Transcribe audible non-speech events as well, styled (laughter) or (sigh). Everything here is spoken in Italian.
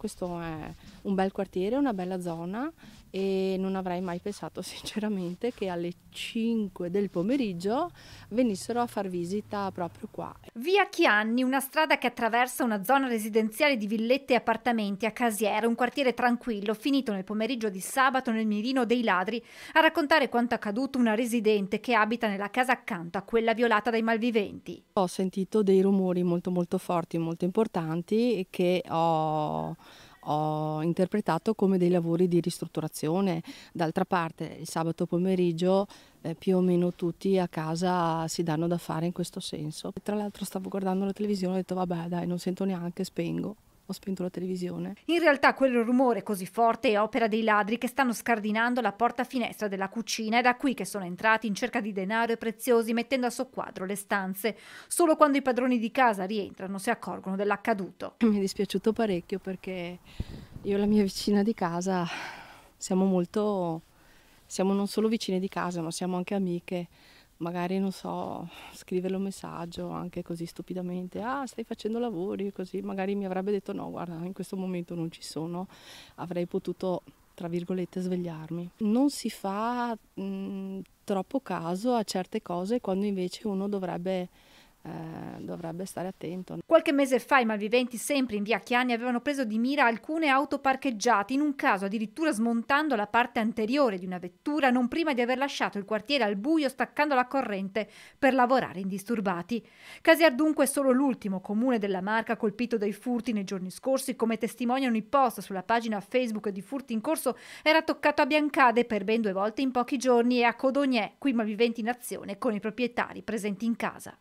questo è un bel quartiere, una bella zona e non avrei mai pensato (laughs) sinceramente che alle 5 del pomeriggio venissero a far visita proprio qua. Via Chianni, una strada che attraversa una zona residenziale di villette e appartamenti a Casiera, un quartiere tranquillo, finito nel pomeriggio di sabato nel mirino dei ladri, a raccontare quanto accaduto una residente che abita nella casa accanto a quella violata dai malviventi. Ho sentito dei rumori molto molto forti, molto importanti che ho ho interpretato come dei lavori di ristrutturazione. D'altra parte il sabato pomeriggio eh, più o meno tutti a casa si danno da fare in questo senso. Tra l'altro stavo guardando la televisione e ho detto vabbè dai non sento neanche, spengo ho spento la televisione. In realtà quel rumore così forte è opera dei ladri che stanno scardinando la porta finestra della cucina È da qui che sono entrati in cerca di denaro e preziosi mettendo a soqquadro le stanze. Solo quando i padroni di casa rientrano si accorgono dell'accaduto. Mi è dispiaciuto parecchio perché io e la mia vicina di casa siamo molto... siamo non solo vicine di casa ma siamo anche amiche magari non so, scriverle un messaggio anche così stupidamente, ah stai facendo lavori, così magari mi avrebbe detto no, guarda, in questo momento non ci sono, avrei potuto tra virgolette svegliarmi. Non si fa mh, mhmm, troppo caso a certe cose quando invece uno dovrebbe eh, dovrebbe stare attento. Qualche mese fa i malviventi sempre in via Chiani avevano preso di mira alcune auto parcheggiate, in un caso addirittura smontando la parte anteriore di una vettura non prima di aver lasciato il quartiere al buio staccando la corrente per lavorare indisturbati. Casiar dunque è solo l'ultimo comune della Marca colpito dai furti nei giorni scorsi, come testimoniano i post sulla pagina Facebook di furti in corso, era toccato a Biancade per ben due volte in pochi giorni e a Codognè, qui malviventi in azione con i proprietari presenti in casa.